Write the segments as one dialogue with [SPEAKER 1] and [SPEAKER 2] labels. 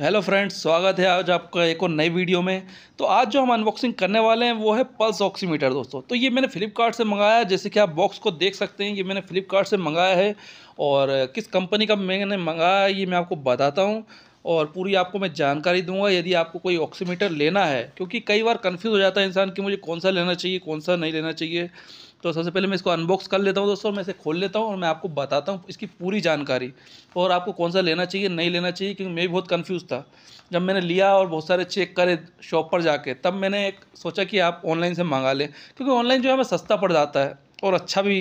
[SPEAKER 1] hello friends स्वागत है आज आपका एक और नई वीडियो में तो आज जो हम अनबॉक्सिंग करने वाले हैं वो है पल्स ऑक्सीमीटर दोस्तों तो ये मैंने फ्लिपकार्ट से मंगाया है जैसे कि आप बॉक्स को देख सकते हैं ये मैंने फ्लिपकार्ट से मंगाया है और किस कंपनी का मैंने मंगाया ये मैं आपको बताता हूँ और पूरी आपको मैं जानकारी दूंगा यदि आपको कोई ऑक्सीमीटर लेना है क्योंकि कई बार कन्फ्यूज़ हो जाता है इंसान कि मुझे कौन सा लेना चाहिए कौन सा नहीं लेना चाहिए तो सबसे पहले मैं इसको अनबॉक्स कर लेता हूँ दोस्तों मैं इसे खोल लेता हूँ और मैं आपको बताता हूँ इसकी पूरी जानकारी और आपको कौन सा लेना चाहिए नहीं लेना चाहिए क्योंकि मैं भी बहुत कन्फ्यूज़ था जब मैंने लिया और बहुत सारे चेक करे शॉप पर जाके तब मैंने एक सोचा कि आप ऑनलाइन से मंगा लें क्योंकि ऑनलाइन जो है हमें सस्ता पड़ जाता है और अच्छा भी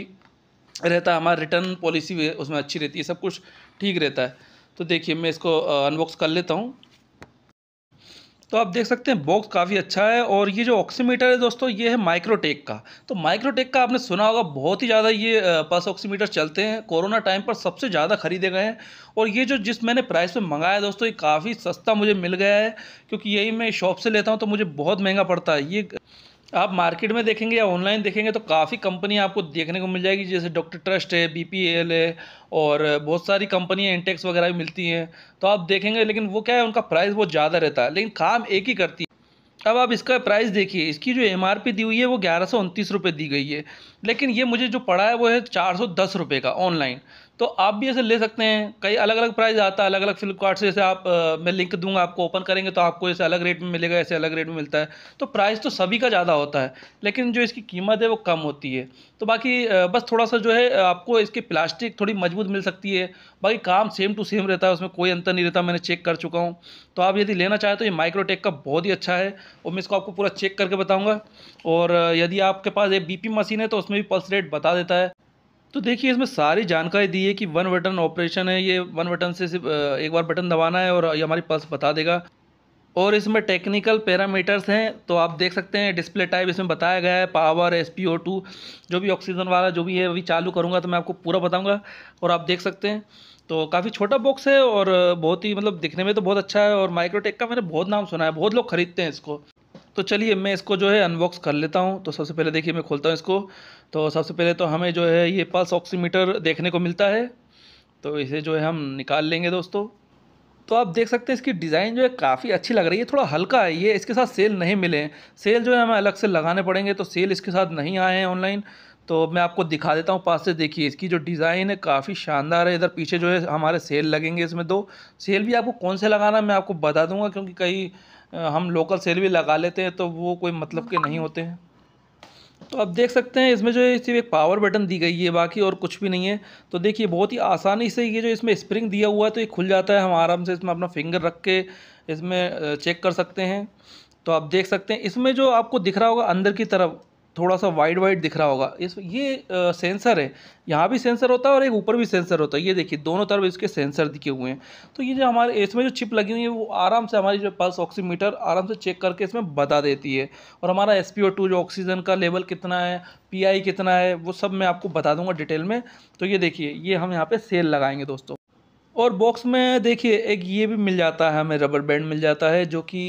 [SPEAKER 1] रहता है हमारा रिटर्न पॉलिसी भी उसमें अच्छी रहती है सब कुछ ठीक रहता है तो देखिए मैं इसको अनबॉक्स कर लेता हूँ तो आप देख सकते हैं बॉक्स काफ़ी अच्छा है और ये जो ऑक्सीमीटर है दोस्तों ये है माइक्रोटेक का तो माइक्रोटेक का आपने सुना होगा बहुत ही ज़्यादा ये पास ऑक्सीमीटर चलते हैं कोरोना टाइम पर सबसे ज़्यादा खरीदे गए हैं और ये जो जिस मैंने प्राइस पे मंगाया दोस्तों ये काफ़ी सस्ता मुझे मिल गया है क्योंकि यही मैं शॉप से लेता हूँ तो मुझे बहुत महंगा पड़ता है ये आप मार्केट में देखेंगे या ऑनलाइन देखेंगे तो काफ़ी कंपनी आपको देखने को मिल जाएगी जैसे डॉक्टर ट्रस्ट है बीपीएल है और बहुत सारी कंपनियाँ इंटेक्स e वगैरह भी मिलती हैं तो आप देखेंगे लेकिन वो क्या है उनका प्राइस बहुत ज़्यादा रहता है लेकिन काम एक ही करती है अब आप इसका प्राइस देखिए इसकी जो एम दी हुई है वो ग्यारह सौ दी गई है लेकिन ये मुझे जो पड़ा है वो है चार सौ दस रुपये का ऑनलाइन तो आप भी ऐसे ले सकते हैं कई अलग अलग प्राइस आता है अलग अलग फ्लिपकार्ट से जैसे आप आ, मैं लिंक दूंगा आपको ओपन करेंगे तो आपको ऐसे अलग रेट में मिलेगा ऐसे अलग रेट में मिलता है तो प्राइस तो सभी का ज़्यादा होता है लेकिन जो इसकी कीमत है वो कम होती है तो बाकी आ, बस थोड़ा सा जो है आपको इसकी प्लास्टिक थोड़ी मजबूत मिल सकती है बाकी काम सेम टू सेम रहता है उसमें कोई अंतर नहीं रहता मैंने चेक कर चुका हूँ तो आप यदि लेना चाहें तो ये माइक्रोटेक का बहुत ही अच्छा है और मैं इसको आपको पूरा चेक करके बताऊँगा और यदि आपके पास ये बी मशीन है तो उसमें भी पल्स रेट बता देता है तो देखिए इसमें सारी जानकारी दी है कि वन बटन ऑपरेशन है ये वन बटन से सिर्फ एक बार बटन दबाना है और ये हमारी पल्स बता देगा और इसमें टेक्निकल पैरामीटर्स हैं तो आप देख सकते हैं डिस्प्ले टाइप इसमें बताया गया है power S P O two जो भी ऑक्सीजन वाला जो भी है अभी चालू करूँगा तो मैं आपको पूरा बताऊँगा और आप देख सकते हैं तो काफ़ी छोटा बॉक्स है और बहुत ही मतलब दिखने में तो बहुत अच्छा है और माइक्रोटेक का मैंने बहुत नाम सुना है बहुत लोग खरीदते हैं इसको तो चलिए मैं इसको जो है अनबॉक्स कर लेता हूँ तो सबसे पहले देखिए मैं खोलता हूँ इसको तो सबसे पहले तो हमें जो है ये पल्स ऑक्सीमीटर देखने को मिलता है तो इसे जो है हम निकाल लेंगे दोस्तों तो आप देख सकते हैं इसकी डिज़ाइन जो है काफ़ी अच्छी लग रही है थोड़ा हल्का है ये इसके साथ सेल नहीं मिले हैं सेल जो है हमें अलग से लगाने पड़ेंगे तो सेल इसके साथ नहीं आए हैं ऑनलाइन तो मैं आपको दिखा देता हूँ पास से देखिए इसकी जो डिज़ाइन है काफ़ी शानदार है इधर पीछे जो है हमारे सेल लगेंगे इसमें दो सेल भी आपको कौन से लगाना है मैं आपको बता दूंगा क्योंकि कई हम लोकल सेल भी लगा लेते हैं तो वो कोई मतलब के नहीं होते हैं तो आप देख सकते हैं इसमें जो है सिर्फ एक पावर बटन दी गई है बाकी और कुछ भी नहीं है तो देखिए बहुत ही आसानी से ये जो इसमें स्प्रिंग दिया हुआ है तो ये खुल जाता है हम आराम से इसमें अपना फिंगर रख के इसमें चेक कर सकते हैं तो आप देख सकते हैं इसमें जो आपको दिख रहा होगा अंदर की तरफ थोड़ा सा वाइड वाइड दिख रहा होगा इस ये आ, सेंसर है यहाँ भी सेंसर होता है और एक ऊपर भी सेंसर होता है ये देखिए दोनों तरफ इसके सेंसर दिखे हुए हैं तो ये जो हमारे इसमें जो चिप लगी हुई है वो आराम से हमारी जो पल्स ऑक्सीमीटर आराम से चेक करके इसमें बता देती है और हमारा एस जो ऑक्सीजन का लेवल कितना है पी कितना है वो सब मैं आपको बता दूँगा डिटेल में तो ये देखिए ये हम यहाँ पर सेल लगाएंगे दोस्तों और बॉक्स में देखिए एक ये भी मिल जाता है हमें रबर बैंड मिल जाता है जो कि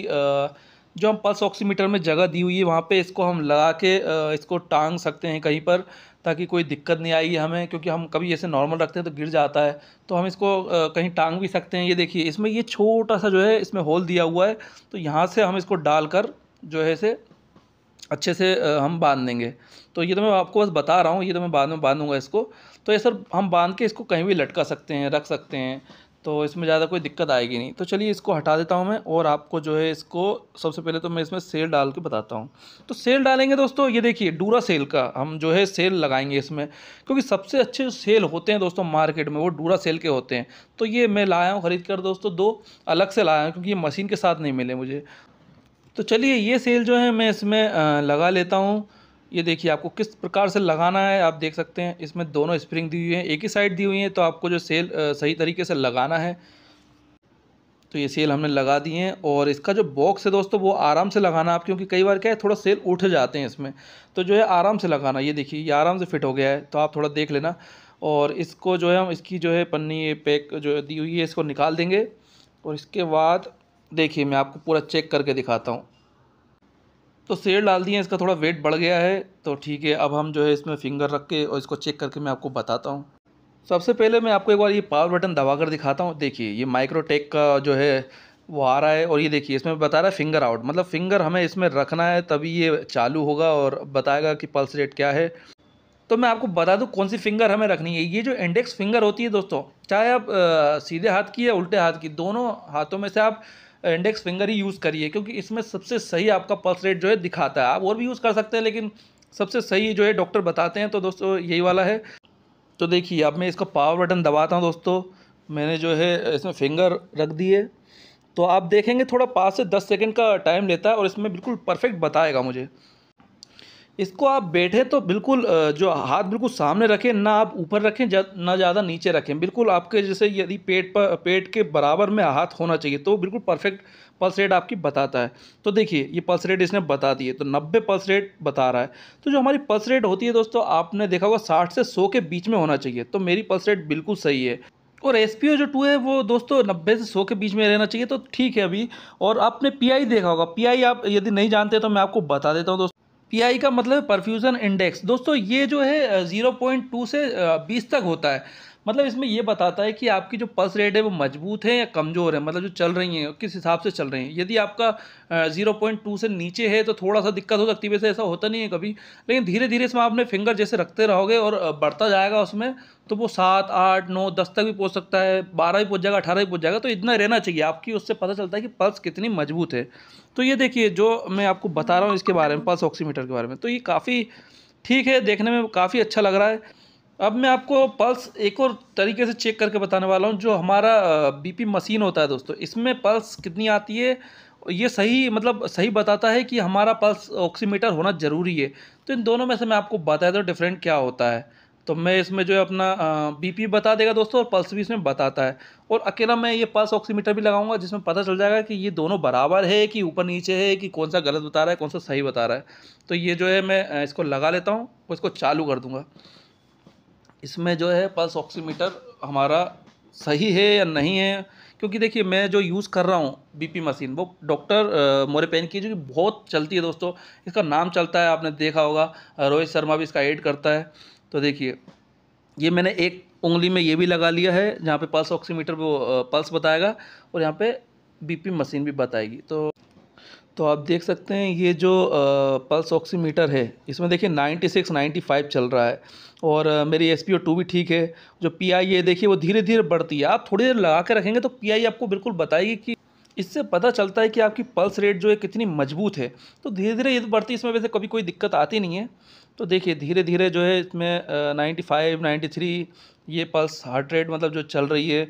[SPEAKER 1] जो हम पल्स ऑक्सीमीटर में जगह दी हुई है वहाँ पे इसको हम लगा के इसको टांग सकते हैं कहीं पर ताकि कोई दिक्कत नहीं आएगी हमें क्योंकि हम कभी ऐसे नॉर्मल रखते हैं तो गिर जाता है तो हम इसको कहीं टांग भी सकते हैं ये देखिए इसमें ये छोटा सा जो है इसमें होल दिया हुआ है तो यहाँ से हम इसको डाल कर जो है इसे अच्छे से हम बांध देंगे तो ये तो मैं आपको बस बता रहा हूँ ये तो मैं बाद में बांधूँगा इसको तो ये सर हम बांध के इसको कहीं भी लटका सकते हैं रख सकते हैं तो इसमें ज़्यादा कोई दिक्कत आएगी नहीं तो चलिए इसको हटा देता हूँ मैं और आपको जो है इसको सबसे पहले तो मैं इसमें सेल डाल के बताता हूँ तो सेल डालेंगे दोस्तों ये देखिए डूरा सेल का हम जो है सेल लगाएंगे इसमें क्योंकि सबसे अच्छे जो सेल होते हैं दोस्तों मार्केट में वो डूरा सेल के होते हैं तो ये मैं लाया हूँ ख़रीद कर दोस्तों दो अलग से लाया हूँ क्योंकि ये मशीन के साथ नहीं मिले मुझे तो चलिए ये सेल जो है मैं इसमें लगा लेता हूँ ये देखिए आपको किस प्रकार से लगाना है आप देख सकते हैं इसमें दोनों स्प्रिंग दी हुई हैं एक ही साइड दी हुई है तो आपको जो सेल सही तरीके से लगाना है तो ये सेल हमने लगा दिए हैं और इसका जो बॉक्स है दोस्तों वो आराम से लगाना आप क्योंकि कई बार क्या है थोड़ा सेल उठ जाते हैं इसमें तो जो है आराम से लगाना ये देखिए ये आराम से फिट हो गया है तो आप थोड़ा देख लेना और इसको जो है हम इसकी जो है पन्नी ये पैक जो दी हुई है इसको निकाल देंगे और इसके बाद देखिए मैं आपको पूरा चेक करके दिखाता हूँ तो सेड डाल दिए इसका थोड़ा वेट बढ़ गया है तो ठीक है अब हम जो है इसमें फिंगर रख के और इसको चेक करके मैं आपको बताता हूँ सबसे पहले मैं आपको एक बार ये पावर बटन दबा कर दिखाता हूँ देखिए ये माइक्रोटेक का जो है वो आ रहा है और ये देखिए इसमें बता रहा है फिंगर आउट मतलब फिंगर हमें इसमें रखना है तभी ये चालू होगा और बताएगा कि पल्स रेट क्या है तो मैं आपको बता दूँ कौन सी फिंगर हमें रखनी है ये जो इंडेक्स फिंगर होती है दोस्तों चाहे आप सीधे हाथ की या उल्टे हाथ की दोनों हाथों में से आप इंडेक्स फिंगर ही यूज़ करिए क्योंकि इसमें सबसे सही आपका पल्स रेट जो है दिखाता है आप और भी यूज़ कर सकते हैं लेकिन सबसे सही जो है डॉक्टर बताते हैं तो दोस्तों यही वाला है तो देखिए अब मैं इसका पावर बटन दबाता हूँ दोस्तों मैंने जो है इसमें फिंगर रख दिए तो आप देखेंगे थोड़ा पाँच से दस सेकेंड का टाइम लेता है और इसमें बिल्कुल परफेक्ट बताएगा मुझे इसको आप बैठे तो बिल्कुल जो हाथ बिल्कुल सामने रखें ना आप ऊपर रखें ना ज़्यादा नीचे रखें बिल्कुल आपके जैसे यदि पेट पर पेट के बराबर में हाथ होना चाहिए तो बिल्कुल परफेक्ट पल्स रेट आपकी बताता है तो देखिए ये पल्स रेट इसने बता दिए तो 90 पल्स रेट बता रहा है तो जो हमारी पल्स रेट होती है दोस्तों आपने देखा होगा साठ से सौ के बीच में होना चाहिए तो मेरी पल्स रेट बिल्कुल सही है और एस पी ओ जो टू है वो दोस्तों नब्बे से सौ के बीच में रहना चाहिए तो ठीक है अभी और आपने पी आई देखा होगा पी आई आप यदि नहीं जानते तो मैं आपको बता देता हूँ दोस्तों पीआई का मतलब परफ्यूज़न इंडेक्स दोस्तों ये जो है ज़ीरो पॉइंट टू से बीस तक होता है मतलब इसमें यह बताता है कि आपकी जो पल्स रेट है वो मजबूत है या कमज़ोर है मतलब जो चल रही हैं किस हिसाब से चल रही हैं यदि आपका जीरो पॉइंट टू से नीचे है तो थोड़ा सा दिक्कत हो सकती है वैसे ऐसा होता नहीं है कभी लेकिन धीरे धीरे इसमें आपने फिंगर जैसे रखते रहोगे और बढ़ता जाएगा उसमें तो वो सात आठ नौ दस तक भी पहुँच सकता है बारह भी पहुँच जाएगा अठारह भी पहुँच जाएगा तो इतना रहना चाहिए आपकी उससे पता चलता है कि पल्स कितनी मजबूत है तो ये देखिए जो मैं आपको बता रहा हूँ इसके बारे में पल्स ऑक्सीमीटर के बारे में तो ये काफ़ी ठीक है देखने में काफ़ी अच्छा लग रहा है अब मैं आपको पल्स एक और तरीके से चेक करके बताने वाला हूँ जो हमारा बीपी मशीन होता है दोस्तों इसमें पल्स कितनी आती है ये सही मतलब सही बताता है कि हमारा पल्स ऑक्सीमीटर होना ज़रूरी है तो इन दोनों में से मैं आपको बता दूँ डिफरेंट क्या होता है तो मैं इसमें जो है अपना बीपी बता देगा दोस्तों और पल्स भी इसमें बताता है और अकेला मैं ये पल्स ऑक्सीमीटर भी लगाऊंगा जिसमें पता चल जाएगा कि ये दोनों बराबर है कि ऊपर नीचे है कि कौन सा गलत बता रहा है कौन सा सही बता रहा है तो ये जो है मैं इसको लगा लेता हूँ और इसको चालू कर दूँगा इसमें जो है पल्स ऑक्सीमीटर हमारा सही है या नहीं है क्योंकि देखिए मैं जो यूज़ कर रहा हूँ बीपी मशीन वो डॉक्टर मोरेपेन की जो कि बहुत चलती है दोस्तों इसका नाम चलता है आपने देखा होगा रोहित शर्मा भी इसका एड करता है तो देखिए ये मैंने एक उंगली में ये भी लगा लिया है जहाँ पे पल्स ऑक्सीमीटर वो पल्स बताएगा और यहाँ पे बीपी मशीन भी बताएगी तो तो आप देख सकते हैं ये जो पल्स ऑक्सीमीटर है इसमें देखिए 96, 95 चल रहा है और मेरी एस पी ओ टू भी ठीक है जो पी आई है देखिए वो धीरे धीरे बढ़ती है आप थोड़ी देर लगा के रखेंगे तो पी आई आपको बिल्कुल बताएगी कि इससे पता चलता है कि आपकी पल्स रेट जो है कितनी मजबूत है तो धीरे धीरे ये तो बढ़ती इसमें वैसे कभी कोई दिक्कत आती नहीं है तो देखिए धीरे धीरे जो है इसमें नाइन्टी फाइव नाइन्टी थ्री ये पल्स हार्ट रेट मतलब जो चल रही है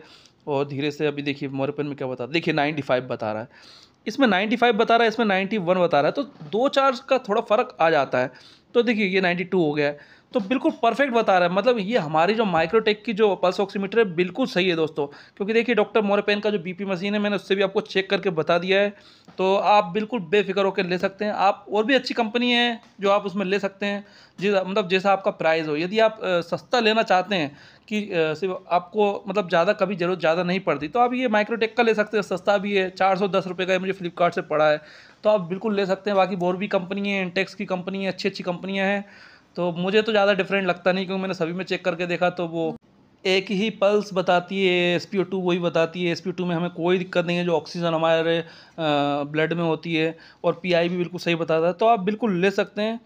[SPEAKER 1] और धीरे से अभी देखिए मोरपन में क्या बता देखिए नाइन्टी फाइव बता रहा है इसमें 95 बता रहा है इसमें 91 बता रहा है तो दो चार का थोड़ा फ़र्क आ जाता है तो देखिए ये 92 हो गया है तो बिल्कुल परफेक्ट बता रहा है मतलब ये हमारी जो माइक्रोटेक की जो पल्स ऑक्सीमीटर है बिल्कुल सही है दोस्तों क्योंकि देखिए डॉक्टर मोरपेन का जो बीपी मशीन है मैंने उससे भी आपको चेक करके बता दिया है तो आप बिल्कुल बेफिक्र होकर ले सकते हैं आप और भी अच्छी कंपनी है जो आप उसमें ले सकते हैं जिस मतलब जैसा आपका प्राइस हो यदि आप सस्ता लेना चाहते हैं कि सिर्फ आपको मतलब ज़्यादा कभी ज़रूरत ज़्यादा नहीं पड़ती तो आप ये माइक्रोटेक का ले सकते हैं सस्ता भी है चार सौ दस रुपये का मुझे फ्लिपकार्ट से पड़ा है तो आप बिल्कुल ले सकते हैं बाकी और भी कंपनी है इंटेक्स की कंपनी है अच्छी अच्छी कंपनियाँ हैं तो मुझे तो ज़्यादा डिफरेंट लगता नहीं क्योंकि मैंने सभी में चेक करके देखा तो वो एक ही पल्स बताती है एस पी ओ टू वही बताती है एस पी ओ टू में हमें कोई दिक्कत नहीं है जो ऑक्सीजन हमारे ब्लड में होती है और पी आई भी बिल्कुल सही बताता है तो आप बिल्कुल ले सकते हैं